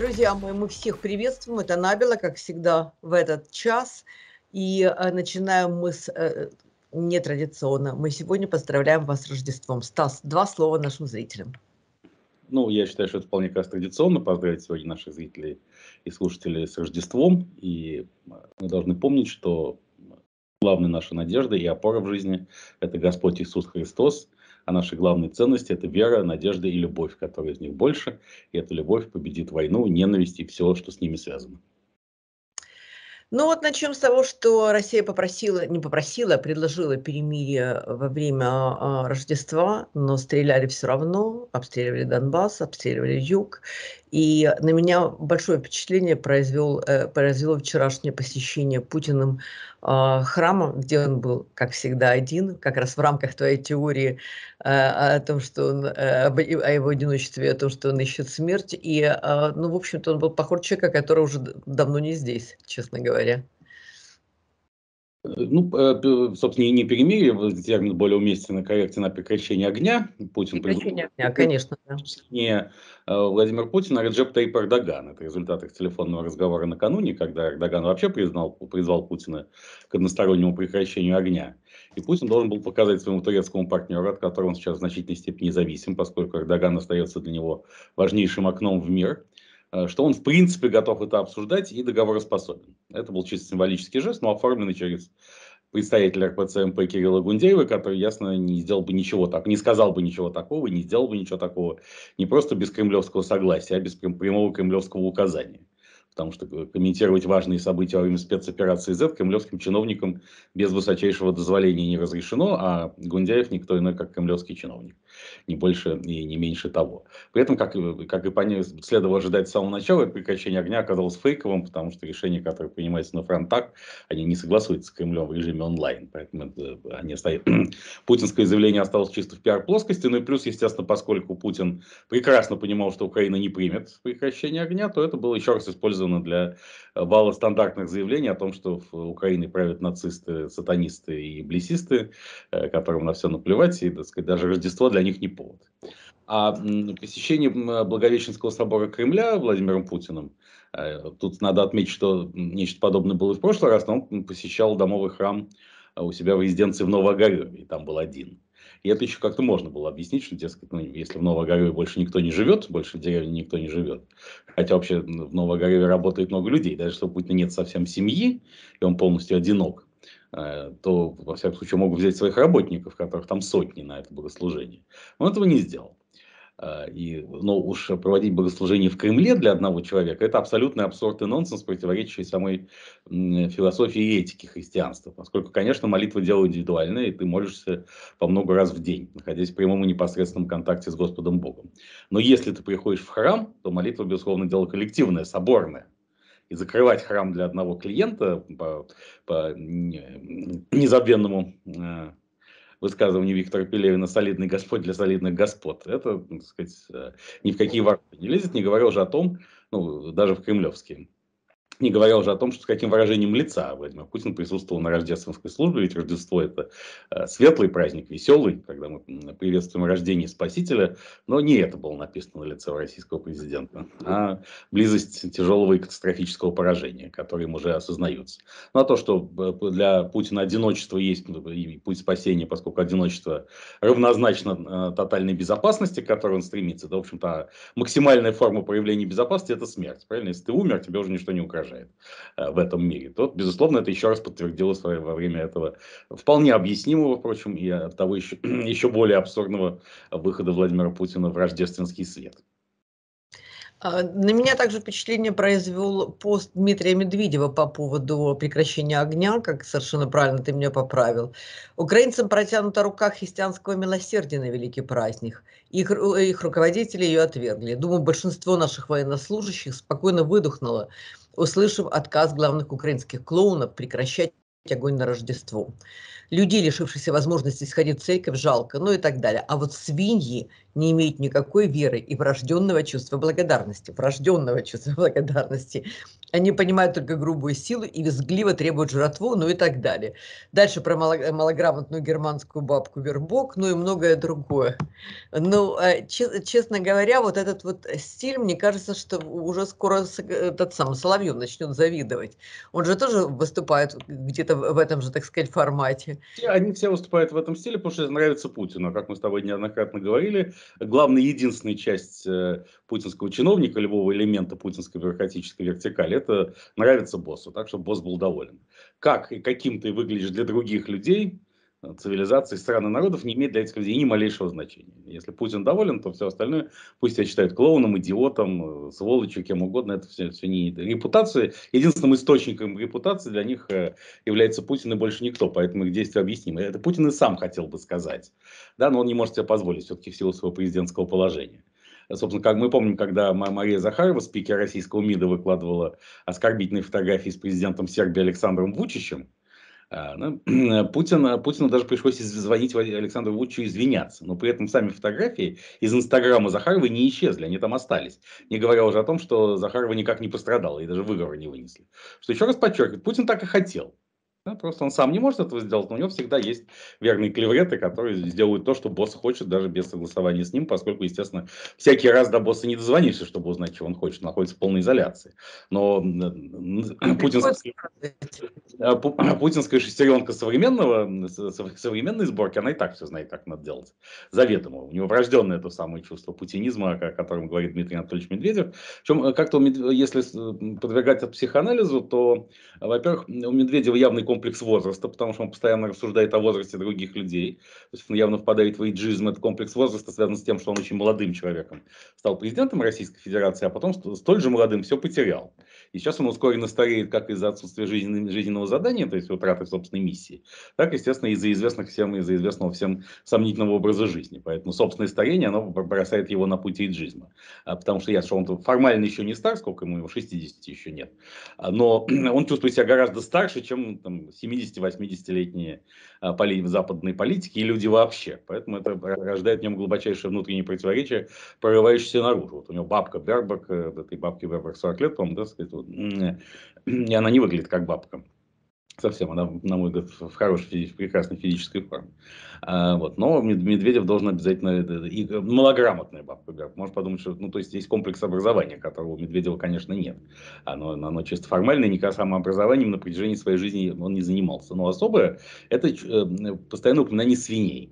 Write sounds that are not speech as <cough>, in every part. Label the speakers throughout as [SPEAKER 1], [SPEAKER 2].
[SPEAKER 1] Друзья мои, мы всех приветствуем. Это Набила, как всегда, в этот час. И э, начинаем мы с э, нетрадиционно. Мы сегодня поздравляем вас с Рождеством. Стас, два слова нашим зрителям.
[SPEAKER 2] Ну, я считаю, что это вполне как раз традиционно поздравить сегодня наших зрителей и слушателей с Рождеством. И э, мы должны помнить, что главная наша надежда и опора в жизни – это Господь Иисус Христос, а наши главные ценности – это вера, надежда и любовь, которая из них больше. И эта любовь победит войну, ненависть и все, что с ними связано.
[SPEAKER 1] Ну вот начнем с того, что Россия попросила, не попросила, а предложила перемирие во время а, а, Рождества, но стреляли все равно, обстреливали Донбасс, обстреливали Юг. И на меня большое впечатление произвел, э, произвело вчерашнее посещение Путиным а, храма, где он был, как всегда, один, как раз в рамках твоей теории а, о том, что он, э, о его одиночестве, о том, что он ищет смерть. И, а, ну, в общем-то, он был похож человека, который уже давно не здесь, честно говоря.
[SPEAKER 2] Ну, э, собственно, и не перемирие, термин более уместен на корректен на прекращение огня. Путин прекращение
[SPEAKER 1] огня, конечно.
[SPEAKER 2] Не э, Владимир Путин, а Реджеп Тайп Эрдоган. Это результат их телефонного разговора накануне, когда Эрдоган вообще признал, призвал Путина к одностороннему прекращению огня. И Путин должен был показать своему турецкому партнеру, от которого он сейчас в значительной степени зависим, поскольку Эрдоган остается для него важнейшим окном в мир – Э, что он в принципе готов это обсуждать и договороспособен. Это был чисто символический жест, но оформленный через представителя РПЦМП Кирилла Гундеева, который, ясно, не сделал бы ничего так, не сказал бы ничего такого, не сделал бы ничего такого, не просто без кремлевского согласия, а без прямого кремлевского указания потому что э, комментировать важные события во время спецоперации Z кремлевским чиновникам без высочайшего дозволения не разрешено, а Гундяев никто иной, как кремлевский чиновник, не больше и не меньше того. При этом, как, э, как и по ней следовало ожидать с самого начала, прекращение огня оказалось фейковым, потому что решения, которые принимаются на фронтах, они не согласуются с Кремлем в режиме онлайн, поэтому э, они стоят... <clears throat> путинское заявление осталось чисто в пиар-плоскости, ну и плюс, естественно, поскольку Путин прекрасно понимал, что Украина не примет прекращение огня, то это было еще раз использовано создана для балла э, стандартных заявлений о том, что в Украине правят нацисты, сатанисты и блесисты, э, которым на все наплевать, и, так сказать, даже Рождество для них не повод. А посещение Благовещенского собора Кремля Владимиром Путиным, э, тут надо отметить, что нечто подобное было в прошлый раз, но он посещал домовый храм у себя в резиденции в Новогорье, и там был один. И это еще как-то можно было объяснить, что, дескать, ну, если в Новогореве больше никто не живет, больше в деревне никто не живет, хотя вообще в Новогореве работает много людей, даже если у Путина нет совсем семьи, и он полностью одинок, э, то, во всяком случае, могут взять своих работников, которых там сотни на это богослужение. Он этого не сделал. А, и, но ну, уж проводить богослужение в Кремле для одного человека – это абсолютный абсурд и нонсенс, противоречащий самой философии и этике христианства. Поскольку, конечно, молитва – дело индивидуальное, и ты молишься по много раз в день, находясь в прямом и непосредственном контакте с Господом Богом. Но если ты приходишь в храм, то молитва, безусловно, дело коллективное, соборное. И закрывать храм для одного клиента по, по незабвенному а, высказывание Виктора Пелевина «Солидный Господь для солидных господ». Это, ну, так сказать, э, ни в какие ворота не лезет, не говоря уже о том, ну, даже в кремлевские не говоря уже о том, что с каким выражением лица Владимир Путин присутствовал на рождественской службе, ведь Рождество – это э, светлый праздник, веселый, когда мы приветствуем рождение Спасителя, но не это было написано на лице российского президента, а близость тяжелого и катастрофического поражения, которым уже осознаются. Ну а то, что э, для Путина одиночество есть ну, и путь спасения, поскольку одиночество равнозначно э, тотальной безопасности, к которой он стремится, Да, в общем-то, а максимальная форма проявления безопасности – это смерть, правильно? Если ты умер, тебе уже ничто не укажет поражает э, в этом мире. Тот, безусловно, это еще раз подтвердило свое во время этого вполне объяснимого, впрочем, и от э, того еще, <clears throat> еще более абсурдного выхода Владимира Путина в рождественский свет.
[SPEAKER 1] А, на меня также впечатление произвел пост Дмитрия Медведева по поводу прекращения огня, как совершенно правильно ты меня поправил. Украинцам протянута рука христианского милосердия на великий праздник. Их, э, их руководители ее отвергли. Думаю, большинство наших военнослужащих спокойно выдохнуло услышав отказ главных украинских клоунов прекращать огонь на Рождество. Людей, лишившихся возможности сходить в церковь, жалко, ну и так далее. А вот свиньи не имеют никакой веры и врожденного чувства благодарности, врожденного чувства <laughs> благодарности. Они понимают только грубую силу и визгливо требуют жратву, ну и так далее. Дальше про малограмотную германскую бабку Вербок, ну и многое другое. Ну, а, честно говоря, вот этот вот стиль, мне кажется, что уже скоро тот сам Соловьев начнет завидовать. Он же тоже выступает где-то в этом же, так сказать, формате.
[SPEAKER 2] Они все выступают в этом стиле, потому что нравится Путину, как мы с тобой неоднократно говорили главная единственная часть э, путинского чиновника, любого элемента путинской бюрократической вертикали, это нравится боссу, так, что босс был доволен. Как и каким ты выглядишь для других людей, цивилизаций, стран и народов не имеет для этих людей ни малейшего значения. Если Путин доволен, то все остальное пусть себя считают клоуном, идиотом, э, сволочью, кем угодно, это все, все не репутация. Единственным источником репутации для них э, является Путин и больше никто, поэтому их действия объяснимы. Это Путин и сам хотел бы сказать, да, но он не может себе позволить все-таки в силу своего президентского положения собственно, как мы помним, когда Мария Захарова, спикер российского МИДа, выкладывала оскорбительные фотографии с президентом Сербии Александром Вучичем, а, ну, э, Путина, Путину даже пришлось звонить Александру Вучу извиняться, но при этом сами фотографии из Инстаграма Захаровой не исчезли, они там остались. Не говоря уже о том, что Захарова никак не пострадала и даже выговор не вынесли. Что еще раз подчеркиваю, Путин так и хотел. Да, просто он сам не может этого сделать, но у него всегда есть верные клевреты, которые сделают то, что босс хочет, даже без согласования с ним, поскольку, естественно, всякий раз до босса не дозвонишься, чтобы узнать, чего он хочет, находится в полной изоляции. Но ну, путинская, а, а, путинская шестеренка современного, современной сборки, она и так все знает, как надо делать. Заведомо. У него врожденное это самое чувство путинизма, о котором говорит Дмитрий Анатольевич Медведев. Причем, э, как-то, если подвергать это психоанализу, то, во-первых, у Медведева явный комплекс возраста, потому что он постоянно рассуждает о возрасте других людей. То есть он явно впадает в эйджизм. Это комплекс возраста связан с тем, что он очень молодым человеком стал президентом Российской Федерации, а потом столь же молодым все потерял. И сейчас он ускоренно стареет как из-за отсутствия жизненного, жизненного задания, то есть утраты собственной миссии, так, естественно, из-за известных всем, из-за известного всем сомнительного образа жизни. Поэтому собственное старение, оно бросает его на пути эйджизма. А, потому что я, что он формально еще не стар, сколько ему, его 60 еще нет. А, но <clears throat> он чувствует себя гораздо старше, чем там, там 70-80-летние а, поли западные политики и люди вообще. Поэтому это рождает в нем глубочайшее внутреннее противоречие, прорывающееся наружу. Вот у него бабка Бербак, э, этой бабки Бербак 40 лет, по-моему, да, сказать, вот, и она не выглядит как бабка совсем, она, на мой взгляд, в хорошей, в прекрасной физической форме. А, вот. Но Медведев должен обязательно, э, э, и э, малограмотная бабка Габ, может подумать, что, ну, то есть есть комплекс образования, которого у Медведева, конечно, нет. Оно, оно чисто формальное, никакого самообразованием на протяжении своей жизни он не занимался. Но особое – это постоянное упоминание свиней.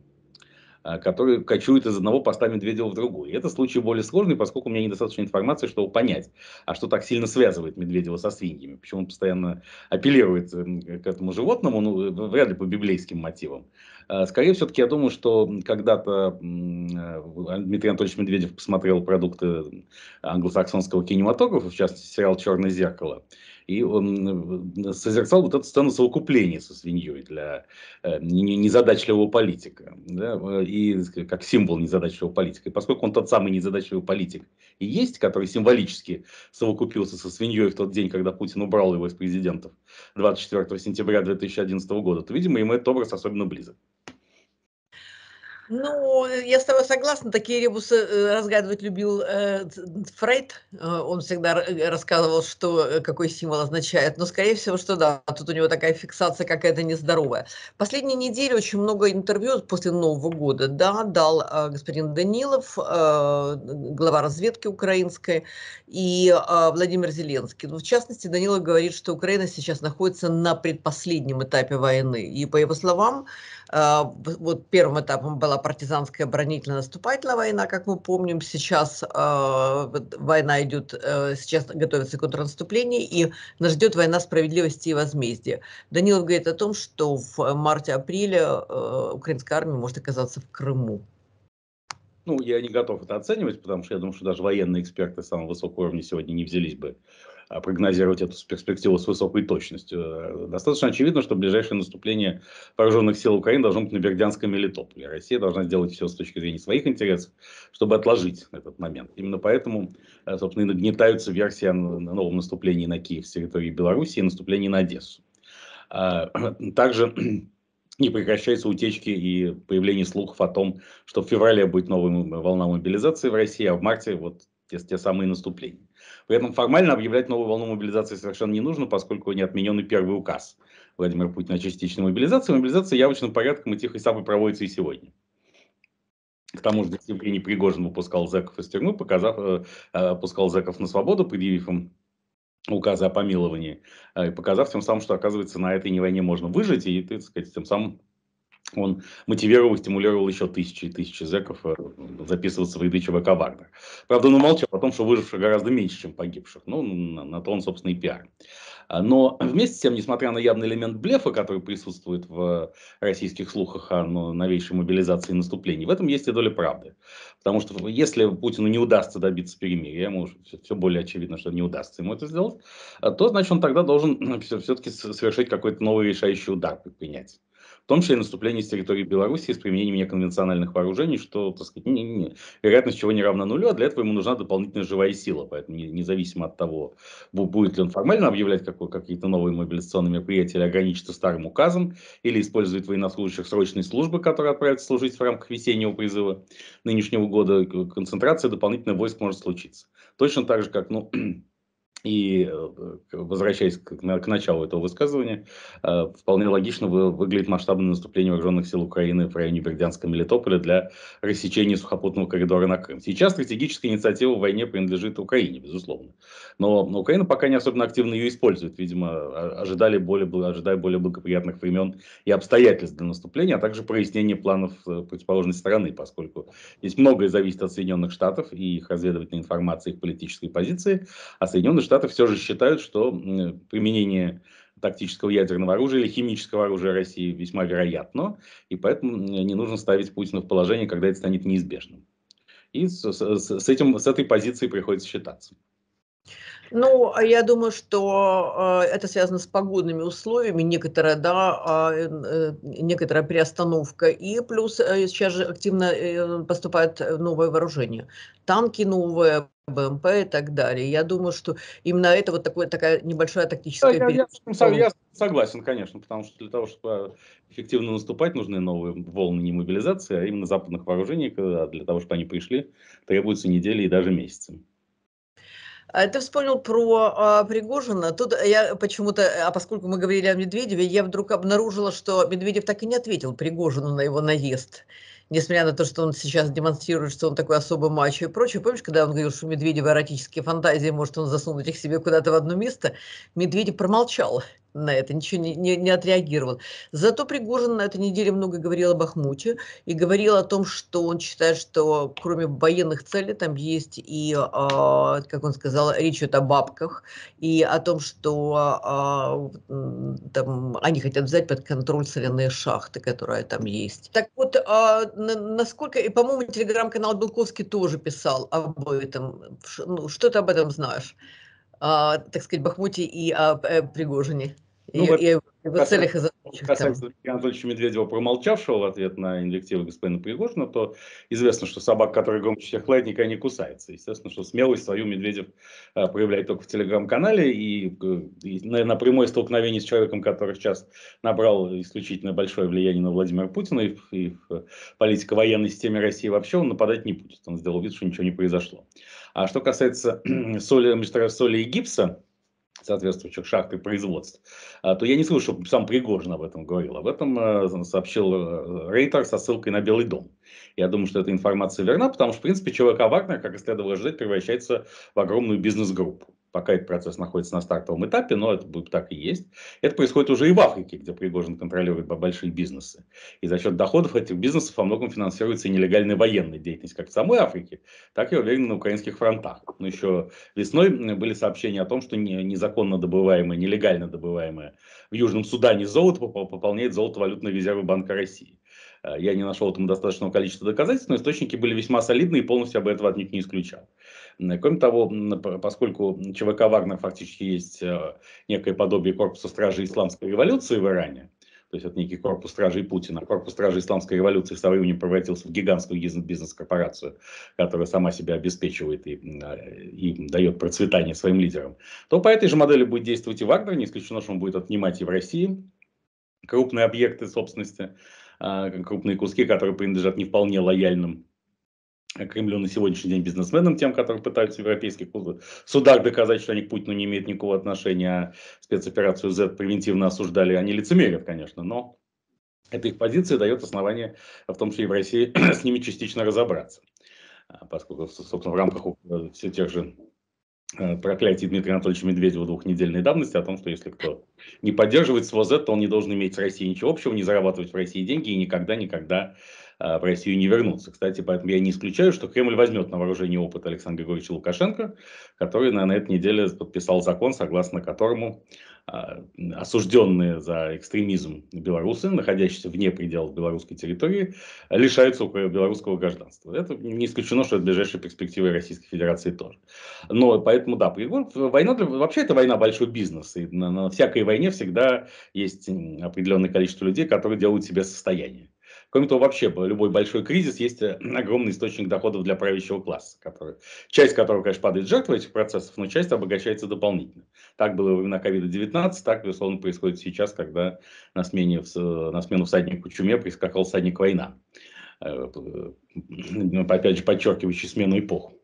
[SPEAKER 2] А, которые кочуют из одного поста Медведева в другой. это случай более сложный, поскольку у меня недостаточно информации, чтобы понять, а что так сильно связывает Медведева со свиньями, почему он постоянно апеллирует к этому животному, ну, э, вряд ли по библейским мотивам. А, скорее, все-таки я думаю, что когда-то э, а, Дмитрий Анатольевич Медведев посмотрел продукты англосаксонского кинематографа, в частности, сериал «Черное зеркало», и он э, созерцал вот эту сцену совокупления со свиньей для э, незадачливого политика, да, и как символ незадачливого политика. И поскольку он тот самый незадачливый политик и есть, который символически совокупился со свиньей в тот день, когда Путин убрал его из президентов 24 сентября 2011 года, то, видимо, ему этот образ особенно близок.
[SPEAKER 1] Ну, э, я с тобой согласна. Такие ребусы э, разгадывать любил э, Фрейд. Он всегда рассказывал, что какой символ означает. Но, скорее всего, что да, тут у него такая фиксация какая-то нездоровая. Последние недели очень много интервью после Нового года. Да, дал господин Данилов, глава разведки украинской, и Владимир Зеленский. Ну, в частности, Данилов говорит, что Украина сейчас находится на предпоследнем этапе войны. И, по его словам, а, вот первым этапом была партизанская оборонительно-наступательная война, как мы помним. Сейчас а, война идет, э, сейчас готовится контрнаступление, и нас ждет война справедливости и возмездия. Данилов говорит о том, что в марте-апреле э, украинская армия может оказаться в Крыму. Ну,
[SPEAKER 2] я не готов это оценивать, потому что я думаю, что даже военные эксперты самого высокого уровня сегодня не взялись бы а, прогнозировать эту перспективу с высокой точностью. Э, достаточно очевидно, что ближайшее наступление вооруженных сил Украины должно быть на Бердянском или Литополе. Россия должна сделать все с точки зрения своих интересов, чтобы отложить этот момент. Именно поэтому, э, собственно, и нагнетаются версии о новом наступлении на Киев с территории Беларуси и наступлении на Одессу. А, <clears throat> также <clears throat> не прекращаются утечки и появление слухов о том, что в феврале будет новая волна мобилизации в России, а в марте вот те, те самые наступления. поэтому формально объявлять новую волну мобилизации совершенно не нужно, поскольку не отменен и первый указ Владимира Путина о частичной мобилизации. Мобилизация явочным порядком и тихой самой проводится и сегодня. К тому же Евгений Пригожин выпускал зэков из тюрьмы, показав, опускал э, э, зэков на свободу, предъявив им указы о помиловании, э, показав тем самым, что, оказывается, на этой войне можно выжить, и, так сказать, тем самым он мотивировал, стимулировал еще тысячи и тысячи зеков э, записываться в ряды ЧВК «Вагнер». Правда, он умолчал о том, что выживших гораздо меньше, чем погибших. Ну, на, на то он, собственно, и пиар. А, но вместе с тем, несмотря на явный элемент блефа, который присутствует в российских слухах о ну, новейшей мобилизации и наступлении, в этом есть и доля правды. Потому что если Путину не удастся добиться перемирия, ему все, все более очевидно, что не удастся ему это сделать, а, то, значит, он тогда должен все-таки совершить какой-то новый решающий удар предпринять в том числе и наступление с территории Беларуси с применением неконвенциональных вооружений, что, так сказать, не, не, не. вероятность чего не равна нулю, а для этого ему нужна дополнительная живая сила. Поэтому независимо от того, будет ли он формально объявлять какой какие-то новые мобилизационные мероприятия или ограничится старым указом, или использует военнослужащих срочной службы, которые отправятся служить в рамках весеннего призыва нынешнего года, концентрация дополнительных войск может случиться. Точно так же, как ну, <clears throat> И э, возвращаясь к, к началу этого высказывания, э, вполне логично выглядит масштабное наступление вооруженных сил Украины в районе Бердянска Мелитополя для рассечения сухопутного коридора на Крым. Сейчас стратегическая инициатива в войне принадлежит Украине, безусловно. Но Украина пока не особенно активно ее использует. Видимо, а, ожидали более, ожидая более благоприятных времен и обстоятельств для наступления, а также прояснения планов э, противоположной стороны, поскольку здесь многое зависит от Соединенных Штатов и их разведывательной информации, их политической позиции. А Соединенные Штаты Штаты все же считают, что применение тактического ядерного оружия или химического оружия России весьма вероятно, и поэтому не нужно ставить Путина в положение, когда это станет неизбежным. И с, с, с, этим, с этой позицией приходится считаться.
[SPEAKER 1] Ну, а я думаю, что э, это связано с погодными условиями, некоторая, да, а, э, некоторая приостановка. И плюс э, сейчас же активно э, поступают новые вооружения. Танки новые, БМП и так далее. Я думаю, что именно это вот такое, такая небольшая тактическая да, я, я, я
[SPEAKER 2] согласен, конечно, потому что для того, чтобы эффективно наступать, нужны новые волны не мобилизации, а именно западных вооружений, когда для того, чтобы они пришли, требуются недели и даже месяцы.
[SPEAKER 1] А ты вспомнил про а, Пригожина. Тут я почему-то, а поскольку мы говорили о Медведеве, я вдруг обнаружила, что Медведев так и не ответил Пригожину на его наезд несмотря на то, что он сейчас демонстрирует, что он такой особо мачо и прочее. Помнишь, когда он говорил, что Медведева эротические фантазии, может он засунуть их себе куда-то в одно место? медведь промолчал на это, ничего не, не, не отреагировал. Зато Пригожин на этой неделе много говорил о Бахмуте и говорил о том, что он считает, что кроме военных целей там есть и, э, как он сказал, речь идет о бабках и о том, что э, там, они хотят взять под контроль соляные шахты, которые там есть. Так вот, э, насколько, и, по-моему, телеграм-канал Белковский тоже писал об этом. Ну, что ты об этом знаешь? Э, так сказать, Бахмуте и о э, Пригожине? Ну, и, и, и в целях и задачах. Касательно Алексея
[SPEAKER 2] Анатольевича Медведева, промолчавшего в ответ на инвективы господина Пригожина, то известно, что собака, которая громче всех лает, никогда не кусается. Естественно, что смелость свою Медведев а, проявляет только в телеграм-канале. И, э, и на, на прямое столкновение с человеком, который сейчас набрал исключительно большое влияние на Владимира Путина и, и в э, политико-военной системе России вообще, он нападать не будет. Он сделал вид, что ничего не произошло. А что касается <clears throat> соли, соли и гипса, соответствующих шахт и производств, а, то я не слышу, что сам Пригожин об этом говорил. Об этом э, сообщил э, Рейтер со ссылкой на Белый дом. Я думаю, что эта информация верна, потому что, в принципе, ЧВК Вагнер, как и следовало ждать, превращается в огромную бизнес-группу пока этот процесс находится на стартовом этапе, но это будет так и есть. Это происходит уже и в Африке, где Пригожин контролирует большие бизнесы. И за счет доходов этих бизнесов во многом финансируется и нелегальная военная деятельность, как в самой Африке, так и, уверен, на украинских фронтах. Но еще весной были сообщения о том, что незаконно добываемое, нелегально добываемое в Южном Судане золото пополняет золото золотовалютные резервы Банка России. Э, я не нашел этому достаточного количества доказательств, но источники были весьма солидные и полностью об этого отнюдь не исключал. Кроме того, поскольку ЧВК Вагнер фактически есть э, некое подобие корпуса стражи исламской революции в Иране, то есть это некий корпус стражей Путина. Корпус стражей исламской революции со временем превратился в гигантскую бизнес-корпорацию, которая сама себя обеспечивает и, а, и дает процветание своим лидерам. То по этой же модели будет действовать и Вагнер, не исключено, что он будет отнимать и в России крупные объекты собственности, а, крупные куски, которые принадлежат не вполне лояльным Кремлю на сегодняшний день бизнесменам, тем, которые пытаются в европейских судах доказать, что они к Путину не имеют никакого отношения, а спецоперацию Z превентивно осуждали. Они лицемерят, конечно, но эта их позиция дает основание в том числе и в России <clears throat> с ними частично разобраться. А поскольку, собственно, в рамках э, все тех же э, проклятий Дмитрия Анатольевича Медведева двухнедельной давности о том, что если кто не поддерживает СВЗ, то он не должен иметь с Россией ничего общего, не зарабатывать в России деньги и никогда-никогда а, в Россию не вернутся. Кстати, поэтому я не исключаю, что Кремль возьмет на вооружение опыт Александра Григорьевича Лукашенко, который на, на этой неделе подписал закон, согласно которому а, осужденные за экстремизм белорусы, находящиеся вне пределов белорусской территории, лишаются белорусского гражданства. Это не исключено, что это ближайшие перспективы Российской Федерации тоже. Но поэтому, да, война, вообще это война большой бизнес. И на, на всякой войне всегда есть определенное количество людей, которые делают себе состояние. Кроме того, вообще любой большой кризис есть э, <clears throat> огромный источник доходов для правящего класса, который, часть которого, конечно, падает жертвой этих процессов, но часть обогащается дополнительно. Так было во времена COVID-19, так, безусловно, происходит сейчас, когда на, смене, э, на смену всаднику чуме прискакал всадник война. Э, <clears throat> опять же, подчеркивающий смену эпоху.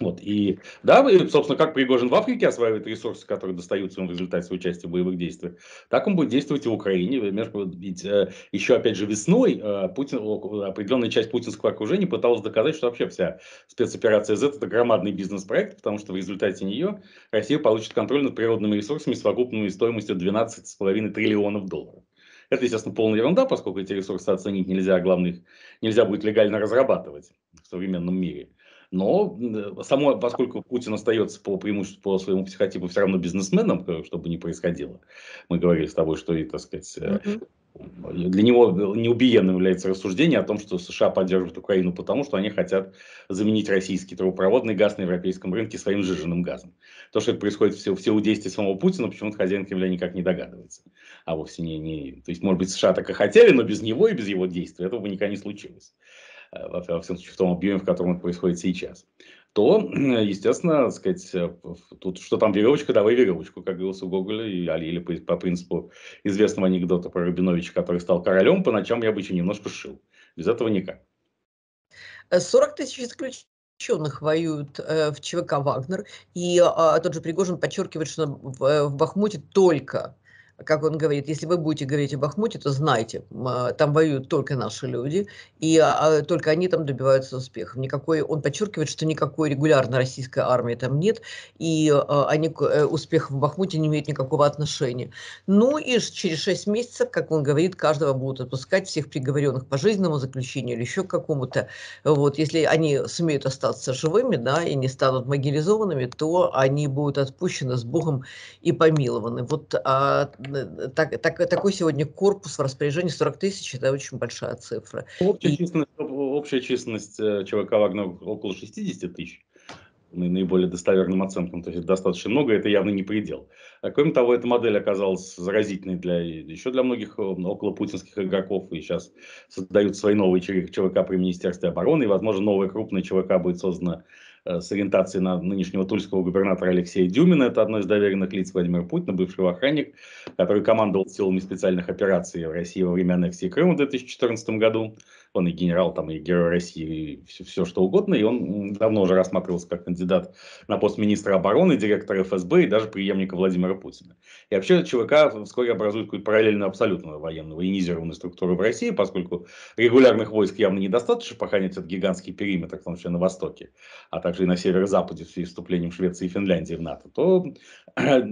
[SPEAKER 2] Вот. И да, и собственно, как Пригожин в Африке осваивает ресурсы, которые достаются ему в результате участия в боевых действий, так он будет действовать и в Украине. Ведь э, еще, опять же, весной э, Путин, определенная часть путинского окружения пыталась доказать, что вообще вся спецоперация Z – это громадный бизнес-проект, потому что в результате нее Россия получит контроль над природными ресурсами с совокупной стоимостью 12,5 триллионов долларов. Это, естественно, полная ерунда, поскольку эти ресурсы оценить нельзя, а главное, нельзя будет легально разрабатывать в современном мире но само, поскольку Путин остается по преимуществу по своему психотипу все равно бизнесменом, э, чтобы не происходило, мы говорили с тобой, что и, так сказать, э, Для него э, неубиенным является рассуждение о том, что США поддерживают Украину потому, что они хотят заменить российский трубопроводный газ на европейском рынке своим жиженным газом. То, что это происходит все, все у действий самого Путина, почему-то хозяин Кремля никак не догадывается. А вовсе не, не... То есть, может быть, США так и хотели, но без него и без его действий этого бы никогда не случилось. Э, во всем случае в том объеме, в котором это происходит сейчас, то, э, естественно, сказать, э, тут что там веревочка, давай веревочку, как говорилось у Гоголя, или по, по принципу известного анекдота про Рубиновича, который стал королем, по ночам я бы еще немножко шил. Без этого никак.
[SPEAKER 1] 40 тысяч исключений заключенных воюют э, в ЧВК «Вагнер», и э, тот же Пригожин подчеркивает, что в, в Бахмуте только как он говорит, если вы будете говорить о Бахмуте, то знайте, а, там воюют только наши люди, и а, а, только они там добиваются успехов. Никакой, он подчеркивает, что никакой регулярной российской армии там нет, и они, э, успех в Бахмуте не имеет никакого отношения. Ну и через 6 месяцев, как он говорит, каждого будут отпускать, всех приговоренных по жизненному заключению или еще какому-то. Вот, если они сумеют остаться живыми, да, и не станут могилизованными, то они будут отпущены с Богом и помилованы. Вот так, так, такой сегодня корпус в распоряжении 40 тысяч, это очень большая цифра.
[SPEAKER 2] Общая, и... численность, общая численность э, ЧВК Вагнер около 60 тысяч наиболее достоверным оценкам, то есть достаточно много, это явно не предел. А кроме того, эта модель оказалась заразительной для еще для многих э, около путинских игроков, и сейчас создают свои новые ЧВК при Министерстве обороны, и, возможно, новая крупная ЧВК будет создана Э, с ориентацией на нынешнего тульского губернатора Алексея Дюмина. Это одно из доверенных лиц Владимира Путина, бывшего охранник, который командовал силами специальных операций в России во время аннексии Крыма в 2014 году он и генерал, там, и герой России, и все, все что угодно, и он давно уже рассматривался как кандидат на пост министра обороны, директора ФСБ и даже преемника Владимира Путина. И вообще ЧВК вскоре образует какую-то параллельную абсолютно военную военизированную структуру в России, поскольку регулярных войск явно недостаточно похоронить этот гигантский периметр, в том числе на Востоке, а также и на северо-западе с вступлением Швеции и Финляндии в НАТО, то э,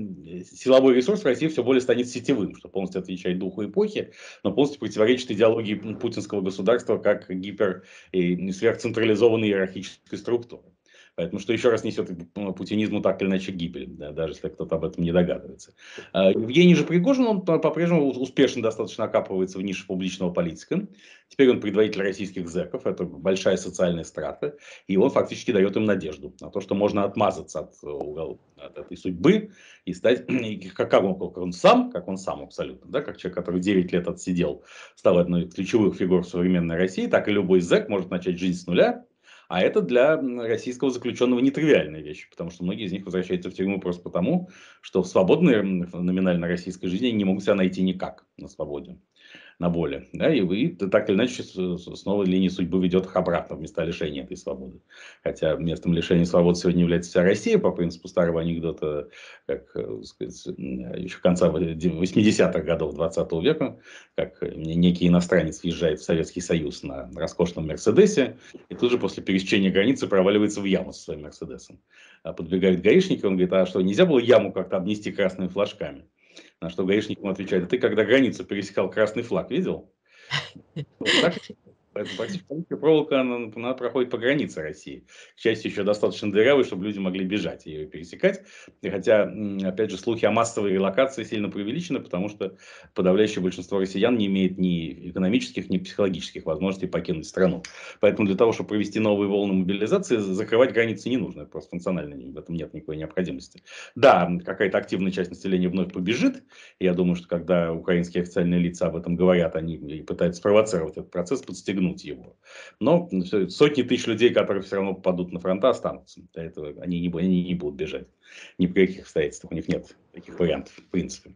[SPEAKER 2] силовой ресурс в России все более станет сетевым, что полностью отвечает духу эпохи, но полностью противоречит идеологии путинского государства государства как гипер- и сверхцентрализованной иерархической структуры. Поэтому что еще раз несет ну, путинизму так или иначе гибель, да, даже если кто-то об этом не догадывается. А, Евгений же Пригожин, он по-прежнему успешно достаточно окапывается в нише публичного политика. Теперь он предводитель российских зэков, это большая социальная страта, и он фактически дает им надежду на то, что можно отмазаться от, э, угол, от этой судьбы и стать, как, <clears throat> как, он, как он сам, как он сам абсолютно, да, как человек, который 9 лет отсидел, стал одной из ключевых фигур современной России, так и любой зэк может начать жизнь с нуля, а это для российского заключенного нетривиальная вещь, потому что многие из них возвращаются в тюрьму просто потому, что в свободной номинально российской жизни не могут себя найти никак на свободе на боли. Да, и, и так или иначе снова линия судьбы ведет их обратно в места лишения этой свободы. Хотя местом лишения свободы сегодня является вся Россия, по принципу старого анекдота, как э, сказать, еще конца 80-х э, годов 20 -го века, как э, некий иностранец въезжает в Советский Союз на роскошном Мерседесе, и тут же после пересечения границы проваливается в яму со своим Мерседесом. А Подбегают гаишники, он говорит, а что, нельзя было яму как-то обнести красными флажками? На что гаишник ему отвечает, ты когда границу пересекал красный флаг, видел? <laughs> Поэтому практически проволока она, она проходит по границе России. К счастью, еще достаточно дырявой, чтобы люди могли бежать и ее пересекать. И хотя, опять же, слухи о массовой релокации сильно преувеличены, потому что подавляющее большинство россиян не имеет ни экономических, ни психологических возможностей покинуть страну. Поэтому для того, чтобы провести новые волны мобилизации, закрывать границы не нужно. Это просто функционально в этом нет никакой необходимости. Да, какая-то активная часть населения вновь побежит. Я думаю, что когда украинские официальные лица об этом говорят, они пытаются спровоцировать этот процесс, подстегнуть вернуть его. Но ну, сотни тысяч людей, которые все равно попадут на фронта, останутся. Для этого они не, они не будут бежать. Ни при каких обстоятельствах. У них нет таких вариантов, в принципе.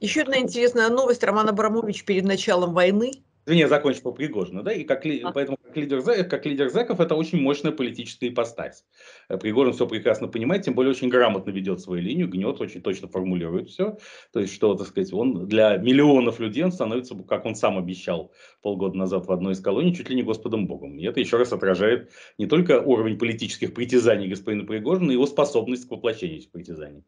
[SPEAKER 1] Еще одна интересная новость. Роман Абрамович перед началом войны
[SPEAKER 2] Извини, я закончу по Пригожину, да, и как, а. поэтому как лидер, как лидер зэков это очень мощная политическая ипостась. Э, Пригожин все прекрасно понимает, тем более очень грамотно ведет свою линию, гнет, очень точно формулирует все. То есть, что, так сказать, он для миллионов людей он становится, как он сам обещал полгода назад в одной из колоний, чуть ли не Господом Богом. И это еще раз отражает не только уровень политических притязаний господина Пригожина, но и его способность к воплощению этих притязаний.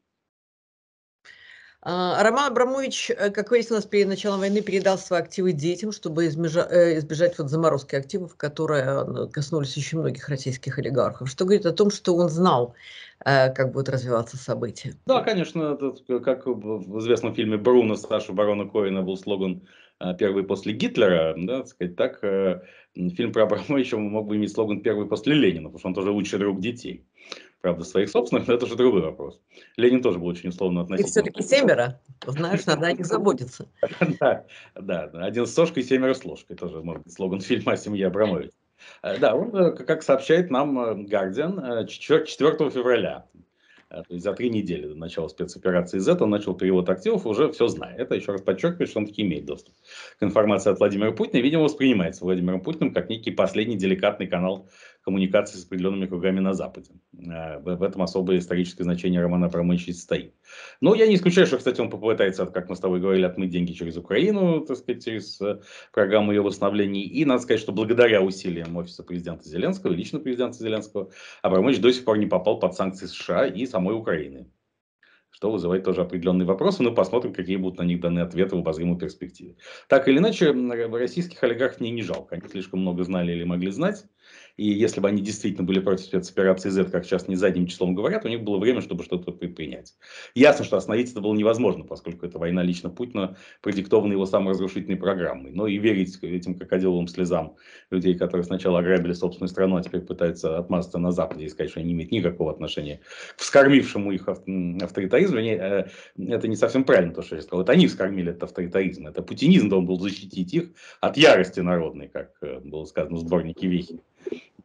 [SPEAKER 1] А, Роман Абрамович, э, как выяснилось, перед началом войны передал свои активы детям, чтобы э, избежать вот заморозки активов, которые э, ну, коснулись еще многих российских олигархов, что говорит о том, что он знал, как будут развиваться события. Да,
[SPEAKER 2] конечно, это, как в известном фильме Бруно Саша Барона Коина был слоган «Первый после Гитлера», да, так, сказать, так фильм про Абрамовича мог бы иметь слоган «Первый после Ленина», потому что он тоже лучший друг детей. Правда, своих собственных, но это уже другой вопрос. Ленин тоже был очень условно относительно и все-таки
[SPEAKER 1] семеро, знаешь, надо о них заботиться.
[SPEAKER 2] <laughs> Да, да, один с сошкой, семеро с ложкой, тоже, может быть, слоган фильма «Семья Абрамович». Э, да, он, э, как сообщает нам э, Гардиан, 4 февраля, то есть за три недели до начала спецоперации Z он начал перевод активов, уже все знает Это еще раз подчеркивает, что он таки имеет доступ к информации от Владимира Путина. видимо, воспринимается Владимиром Путиным как некий последний деликатный канал коммуникации с определенными кругами на Западе. Э, в этом особое историческое значение романа Абрамовича стоит. Но ну, я не исключаю, что, кстати, он попытается, как мы с тобой говорили, отмыть деньги через Украину, так сказать, через э, программу ее восстановления. И надо сказать, что благодаря усилиям офиса президента Зеленского, лично президента Зеленского, Абрамович до сих пор не попал под санкции США и самой Украины что вызывает тоже определенные вопросы, но посмотрим, какие будут на них даны ответы в обозримой перспективе. Так или иначе, э, российских олигархов мне не жалко, они слишком много знали или могли знать, и если бы они действительно были против спецоперации Z, как сейчас не задним числом говорят, у них было время, чтобы что-то предпринять. Ясно, что остановить это было невозможно, поскольку это война лично Путина, продиктована его саморазрушительной программой. Но и верить этим крокодиловым слезам людей, которые сначала ограбили собственную страну, а теперь пытаются отмазаться на Западе и сказать, что они не имеют никакого отношения к вскормившему их авторитаризму, авторитаризма, не, э, это не совсем правильно то, что я сказал. Это они вскормили этот авторитаризм. Это путинизм должен был защитить их от ярости народной, как э, было сказано в сборнике Вехи.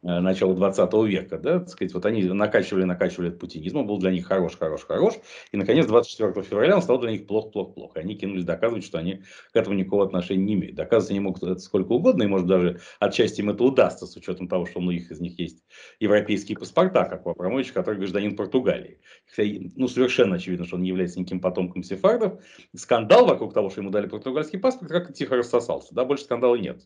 [SPEAKER 2] Э, начала 20 века, да, так сказать, вот они накачивали, накачивали этот путинизм, он был для них хорош, хорош, хорош, и, наконец, 24 февраля он стал для них плохо, плохо, плохо. Они кинулись доказывать, что они к этому никакого отношения не имеют. Доказывать они могут это сколько угодно, и, может, даже отчасти им это удастся, с учетом того, что у многих из них есть европейские паспорта, как у Абрамовича, который гражданин Португалии. Хотя, ну, совершенно очевидно, что он не является никаким потомком сефардов. Скандал вокруг того, что ему дали португальский паспорт, как тихо рассосался, да, больше скандала нет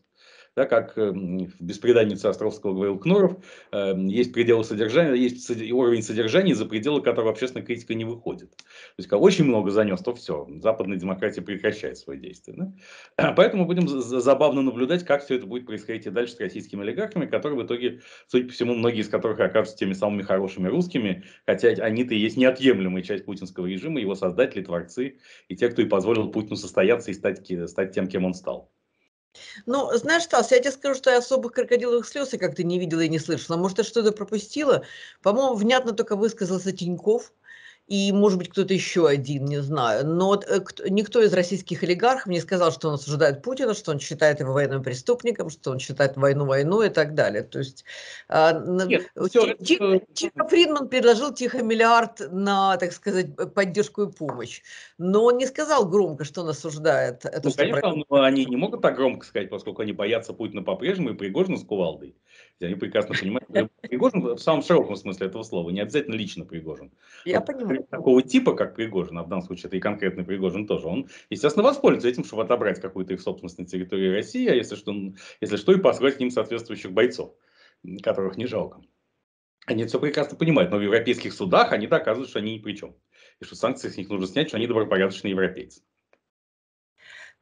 [SPEAKER 2] да, как эм, в «Беспреданнице» Островского говорил Кноров эм, есть пределы содержания, есть уровень содержания, за пределы которого общественная критика не выходит. То есть, кого очень много занес, то все, западная демократия прекращает свои действия. Да? А поэтому будем забавно наблюдать, как все это будет происходить и дальше с российскими олигархами, которые в итоге, судя по всему, многие из которых окажутся теми самыми хорошими русскими, хотя они-то и есть неотъемлемая часть путинского режима, его создатели, творцы и те, кто и позволил Путину состояться и стать, стать тем, кем он стал.
[SPEAKER 1] Ну, знаешь, Стас, я тебе скажу, что я особых крокодиловых слез я как-то не видела и не слышала. Может, я что-то пропустила? По-моему, внятно только высказался Тиньков и, может быть, кто-то еще один, не знаю. Но э, никто из российских олигархов не сказал, что он осуждает Путина, что он считает его военным преступником, что он считает войну войну и так далее. То есть а, Нет, э, все, Тихо, Фридман предложил Тихо миллиард на, так сказать, поддержку и помощь. Но он не сказал громко, что он осуждает. Это, ну, что конечно,
[SPEAKER 2] про... они не могут так громко сказать, поскольку они боятся Путина по-прежнему и Пригожина с кувалдой. Они прекрасно понимают, Пригожин в самом широком смысле этого слова, не обязательно лично Пригожин. Я понимаю такого типа, как Пригожин, а в данном случае это и конкретный Пригожин тоже, он, естественно, воспользуется этим, чтобы отобрать какую-то их собственность на территории России, а если что, если что и послать к ним соответствующих бойцов, которых не жалко. Они все прекрасно понимают, но в европейских судах они доказывают, что они ни при чем. И что санкции с них нужно снять, что они добропорядочные европейцы.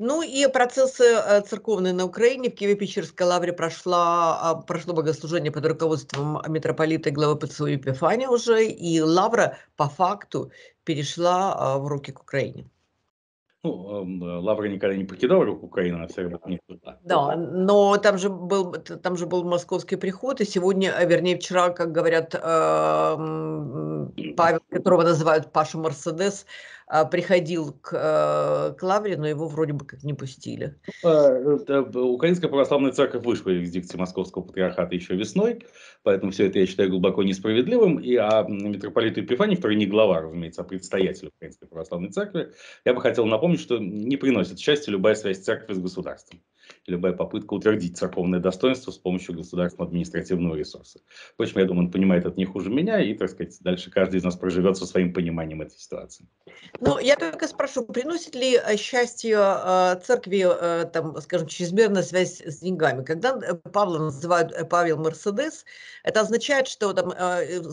[SPEAKER 1] Ну и процессы э, церковные на Украине. В Киево-Печерской лавре прошло, а, прошло богослужение под руководством митрополита и главы ПЦУ Епифания уже, и лавра по факту перешла а, в руки к Украине.
[SPEAKER 2] Ну, эм, э, Лавра никогда не покидала руку Украины, она все равно
[SPEAKER 1] не туда. Да, но там же был, там же был московский приход, и сегодня, э, вернее, вчера, как говорят, эм, Павел, которого называют Паша Мерседес, а, приходил к, э, к но его вроде бы как не пустили. Ну, а,
[SPEAKER 2] э, Украинская православная церковь вышла из дикции Московского патриархата еще весной, поэтому все это я считаю глубоко несправедливым. И а митрополиту Епифании, который не глава, разумеется, а предстоятель Украинской православной церкви, я бы хотел напомнить, что не приносит счастья любая связь церкви с государством любая попытка утвердить церковное достоинство с помощью государственного административного ресурса. Впрочем, я думаю, он понимает это не хуже меня, и, так сказать, дальше каждый из нас проживет со своим пониманием этой ситуации.
[SPEAKER 1] Ну, я только спрошу, приносит ли э, счастье э, церкви, э, там, скажем, чрезмерная связь с деньгами? Когда Павла называют Павел Мерседес, это означает, что там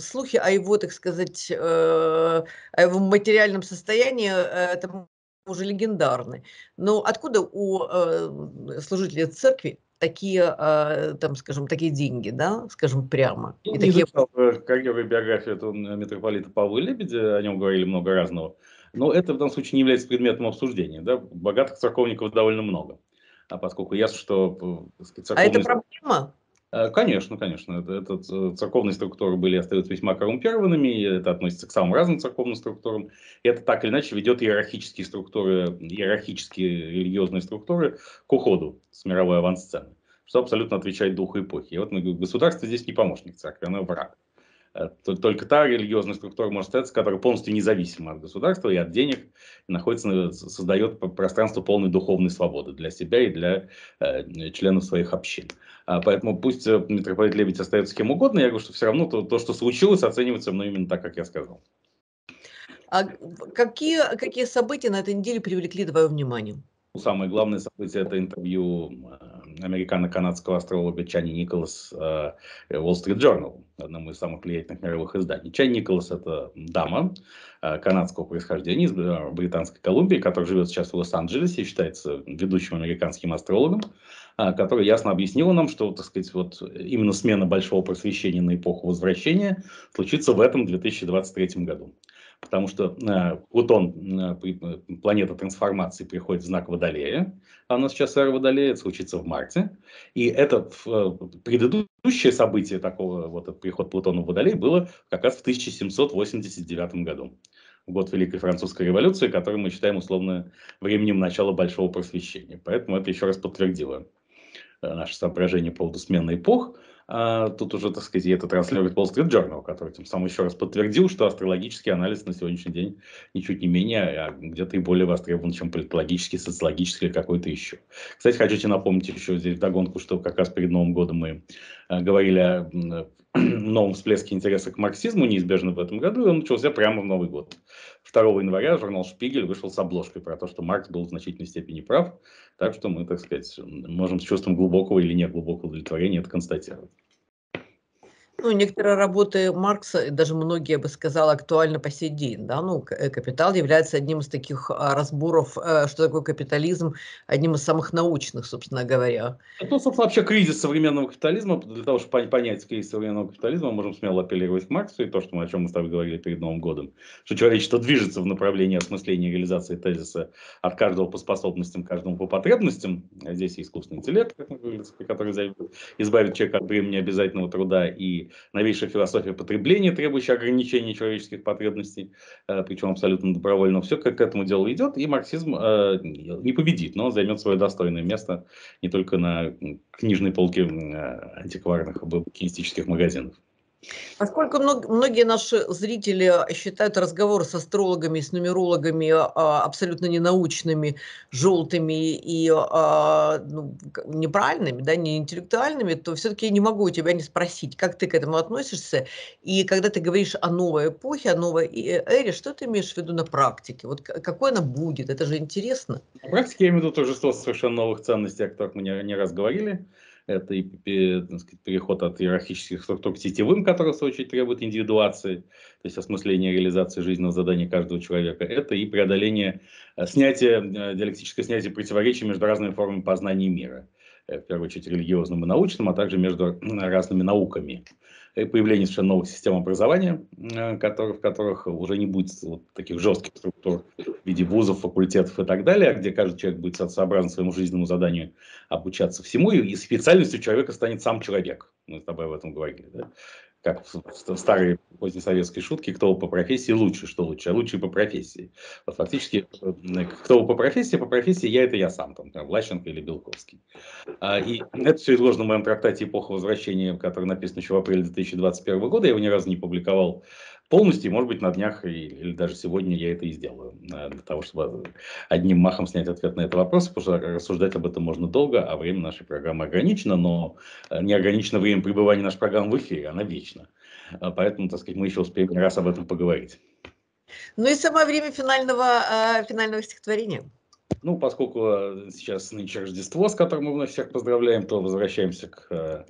[SPEAKER 1] слухи о его, так сказать, о его материальном состоянии, это уже легендарны. Но откуда у эм, э, служителей церкви такие, э, там, скажем, такие деньги, да, скажем прямо?
[SPEAKER 2] Ну, и такие... изучал э, карьеру и биографию этого митрополита Павла Лебедя, о нем говорили много разного. Но это в данном случае не является предметом обсуждения. Да? Богатых церковников довольно много. А поскольку ясно, что... Церковные... А это
[SPEAKER 1] проблема?
[SPEAKER 2] Э, конечно, конечно. Это, это э, церковные структуры были остаются весьма коррумпированными, это относится к самым разным церковным структурам. Это так или иначе ведет иерархические структуры, иерархические религиозные структуры к уходу с мировой авансцены, что абсолютно отвечает духу эпохи. И вот мы говорим, государство здесь не помощник церкви, оно враг. Э, только та религиозная структура может остаться, которая полностью независима от государства и от денег, и находится, э, создает пространство полной духовной свободы для себя и для э, членов своих общин. А поэтому пусть э, митрополит Лебедь остается кем угодно, я говорю, что все равно то, то что случилось, оценивается мной именно так, как я сказал.
[SPEAKER 1] А какие, какие события на этой неделе привлекли твое внимание?
[SPEAKER 2] Ну, самое главное событие – это интервью американо-канадского астролога Чани Николас э, Wall Street Journal, одному из самых влиятельных мировых изданий. Чани Николас – это дама э, канадского происхождения из э, Британской Колумбии, которая живет сейчас в Лос-Анджелесе и считается ведущим американским астрологом, которая ясно объяснила нам, что, так сказать, вот именно смена большого просвещения на эпоху возвращения случится в этом 2023 году потому что э, Плутон, э, э, планета трансформации, приходит в знак Водолея. А у сейчас эра Водолея, это случится в марте. И это э, предыдущее событие такого, вот приход Плутона в Водолей, было как раз в 1789 году год Великой Французской революции, который мы считаем условно временем начала Большого Просвещения. Поэтому это еще раз подтвердило наше соображение по поводу смены эпох. А, тут уже, так сказать, это транслирует Wall Street Journal, который тем самым еще раз подтвердил, что астрологический анализ на сегодняшний день ничуть не менее, а где-то и более востребован, чем политологический, социологический или какой-то еще. Кстати, хочу тебе напомнить еще здесь догонку, что как раз перед Новым годом мы а, говорили о новом всплеске интереса к марксизму неизбежно в этом году, и он начался прямо в Новый год. 2 января журнал «Шпигель» вышел с обложкой про то, что Маркс был в значительной степени прав, так что мы, так сказать, можем с чувством глубокого или неглубокого удовлетворения это констатировать.
[SPEAKER 1] Ну, некоторые работы Маркса, даже многие, я бы сказала, актуальны по сей день. Да? Ну, э, капитал является одним из таких а, разборов, э, что такое капитализм, одним из самых научных, собственно говоря.
[SPEAKER 2] Ну, собственно, вообще кризис современного капитализма, для того, чтобы понять кризис современного капитализма, мы можем смело апеллировать к Марксу и то, что мы, о чем мы с тобой говорили перед Новым годом, что человечество движется в направлении осмысления и реализации тезиса от каждого по способностям, каждому по потребностям. Здесь и искусственный интеллект, который избавит человека от времени обязательного труда и новейшая философия потребления, требующая ограничения человеческих потребностей, э, причем абсолютно добровольно. Все как к этому делу идет, и марксизм э, не победит, но займет свое достойное место не только на книжной полке антикварных э, букинистических магазинов.
[SPEAKER 1] Поскольку многие наши зрители считают разговоры с астрологами, с нумерологами а, абсолютно ненаучными, желтыми и а, ну, неправильными, да, не интеллектуальными, то все-таки я не могу у тебя не спросить, как ты к этому относишься, и когда ты говоришь о новой эпохе, о новой эре, что ты имеешь в виду на практике? Вот какой она будет? Это же интересно.
[SPEAKER 2] На практике я имею в виду торжество совершенно новых ценностей, о которых мы не раз говорили. Это и сказать, переход от иерархических структур к сетевым, которые, в свою очередь, требуют индивидуации, то есть осмысление реализации жизненного задания каждого человека. Это и преодоление, э, снятие, э, диалектическое снятие противоречий между разными формами познания мира э, в первую очередь религиозным и научным, а также между разными науками. Э, появление совершенно новых систем образования, э, которые, в которых уже не будет вот таких жестких структур в виде вузов, факультетов и так далее, где каждый человек будет сообразно своему жизненному заданию обучаться всему, и специальностью человека станет сам человек. Мы с тобой об этом говорили. Да? как в старые позднесоветской шутки, кто по профессии лучше, что лучше, а лучше по профессии. Вот фактически, э, э, кто по профессии, по профессии я это я сам, там, например, Влащенко или Белковский. А, и это все изложено в моем трактате «Эпоха возвращения», который написан еще в апреле 2021 года, я его ни разу не публиковал полностью, может быть, на днях или, или даже сегодня я это и сделаю, э, для того, чтобы одним махом снять ответ на этот вопрос, потому что рассуждать об этом можно долго, а время нашей программы ограничено, но э, не ограничено время пребывания нашей программы в эфире, она вечна. Э, поэтому, так сказать, мы еще успеем раз об этом поговорить.
[SPEAKER 1] Ну и самое время финального, финального стихотворения.
[SPEAKER 2] Ну, поскольку сейчас нынче Рождество, с которым мы вновь всех поздравляем, то возвращаемся к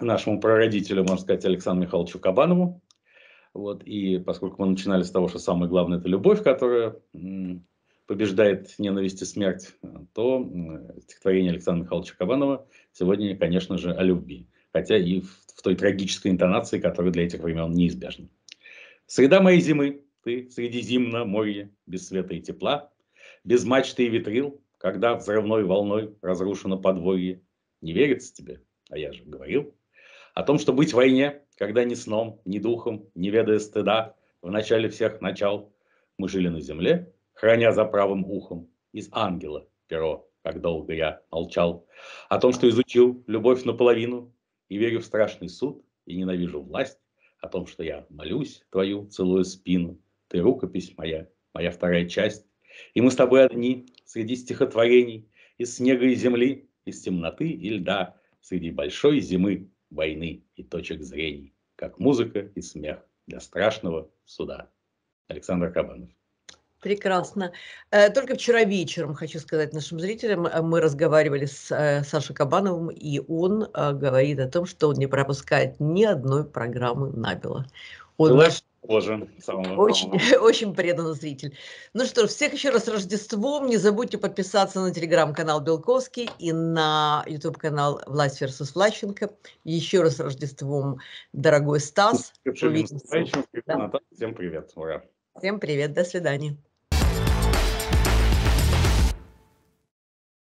[SPEAKER 2] нашему прародителю, можно сказать, Александру Михайловичу Кабанову. Вот, и поскольку мы начинали с того, что самое главное – это любовь, которая побеждает ненависть и смерть, то стихотворение Александра Михайловича Кабанова сегодня, конечно же, о любви. Хотя и в, в той трагической интонации, которая для этих времен неизбежна. «Среда моей зимы, ты среди зимна моря, без света и тепла, без мачты и ветрил, когда взрывной волной разрушено подворье. Не верится тебе, а я же говорил, о том, что быть в войне когда ни сном, ни духом, не ведая стыда, в начале всех начал мы жили на земле, храня за правым ухом из ангела перо, как долго я молчал, о том, что изучил любовь наполовину и верю в страшный суд и ненавижу власть, о том, что я молюсь твою, целую спину, ты рукопись моя, моя вторая часть, и мы с тобой одни среди стихотворений, из снега и земли, из темноты и льда, среди большой зимы войны и точек зрений, как музыка и смех для страшного суда. Александр Кабанов.
[SPEAKER 1] Прекрасно. Э, только вчера вечером, хочу сказать нашим зрителям, э, мы разговаривали с э, Сашей Кабановым, и он говорит о том, что он не пропускает ни одной программы Набила. Он Была наш тоже. очень, <laughs> очень преданный зритель. Ну что ж, всех еще раз с Рождеством. Не забудьте подписаться на телеграм-канал Белковский и на YouTube-канал «Власть versus Влащенко». Еще раз с Рождеством, дорогой Стас. Увидимся.
[SPEAKER 2] Всем привет. Ура.
[SPEAKER 1] Всем привет. До свидания.